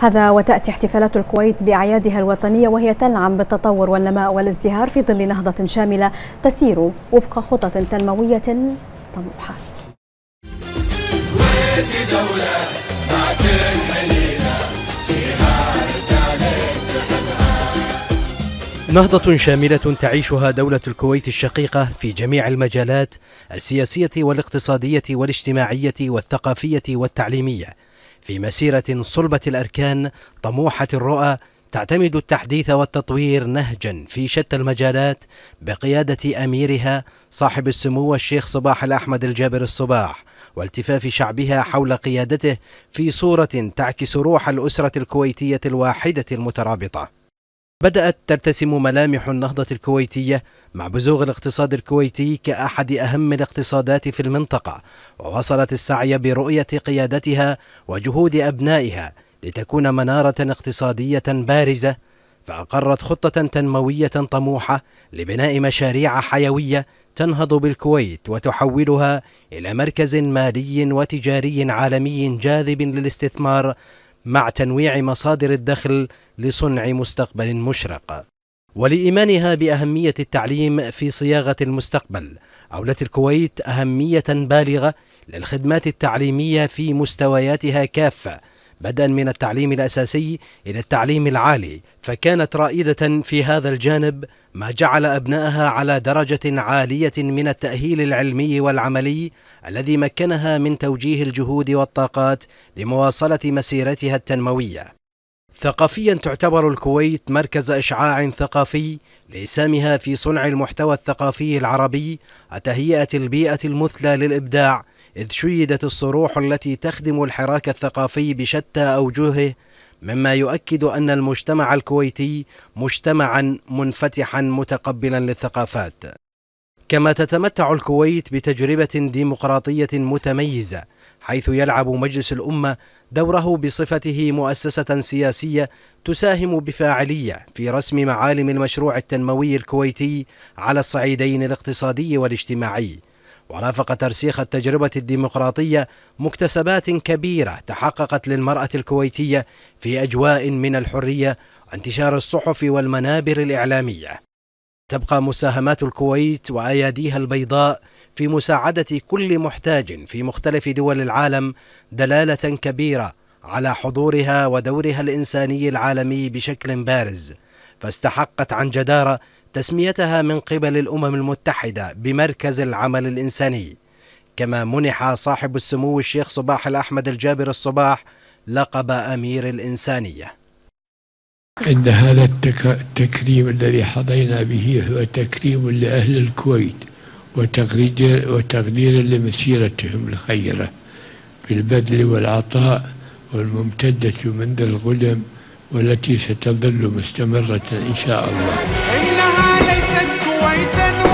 هذا وتأتي احتفالات الكويت بأعيادها الوطنية وهي تنعم بالتطور والنماء والازدهار في ظل نهضة شاملة تسير وفق خطط تنموية طموحة دولة نهضة شاملة تعيشها دولة الكويت الشقيقة في جميع المجالات السياسية والاقتصادية والاجتماعية والثقافية والتعليمية في مسيرة صلبة الأركان طموحة الرؤى تعتمد التحديث والتطوير نهجا في شتى المجالات بقيادة أميرها صاحب السمو الشيخ صباح الأحمد الجابر الصباح والتفاف شعبها حول قيادته في صورة تعكس روح الأسرة الكويتية الواحدة المترابطة بدأت ترتسم ملامح النهضة الكويتية مع بزوغ الاقتصاد الكويتي كأحد أهم الاقتصادات في المنطقة وواصلت السعي برؤية قيادتها وجهود أبنائها لتكون منارة اقتصادية بارزة فأقرت خطة تنموية طموحة لبناء مشاريع حيوية تنهض بالكويت وتحولها إلى مركز مالي وتجاري عالمي جاذب للاستثمار مع تنويع مصادر الدخل لصنع مستقبل مشرق ولإيمانها بأهمية التعليم في صياغة المستقبل أولت الكويت أهمية بالغة للخدمات التعليمية في مستوياتها كافة بدءا من التعليم الأساسي إلى التعليم العالي فكانت رائدة في هذا الجانب ما جعل أبنائها على درجة عالية من التأهيل العلمي والعملي الذي مكنها من توجيه الجهود والطاقات لمواصلة مسيرتها التنموية. ثقافيا تعتبر الكويت مركز إشعاع ثقافي لإسامها في صنع المحتوى الثقافي العربي وتهيئة البيئة المثلى للإبداع إذ شيدت الصروح التي تخدم الحراك الثقافي بشتى أوجهه مما يؤكد أن المجتمع الكويتي مجتمعا منفتحا متقبلا للثقافات كما تتمتع الكويت بتجربة ديمقراطية متميزة حيث يلعب مجلس الأمة دوره بصفته مؤسسة سياسية تساهم بفاعلية في رسم معالم المشروع التنموي الكويتي على الصعيدين الاقتصادي والاجتماعي ورافق ترسيخ التجربة الديمقراطية مكتسبات كبيرة تحققت للمرأة الكويتية في أجواء من الحرية وانتشار الصحف والمنابر الإعلامية تبقى مساهمات الكويت وأياديها البيضاء في مساعدة كل محتاج في مختلف دول العالم دلالة كبيرة على حضورها ودورها الإنساني العالمي بشكل بارز فاستحقت عن جدارة تسميتها من قبل الأمم المتحدة بمركز العمل الإنساني كما منح صاحب السمو الشيخ صباح الأحمد الجابر الصباح لقب أمير الإنسانية إن هذا التكريم الذي حظينا به هو تكريم لأهل الكويت وتقدير, وتقدير لمسيرتهم الخيرة في البذل والعطاء والممتدة منذ القدم والتي ستظل مستمرة إن شاء الله white and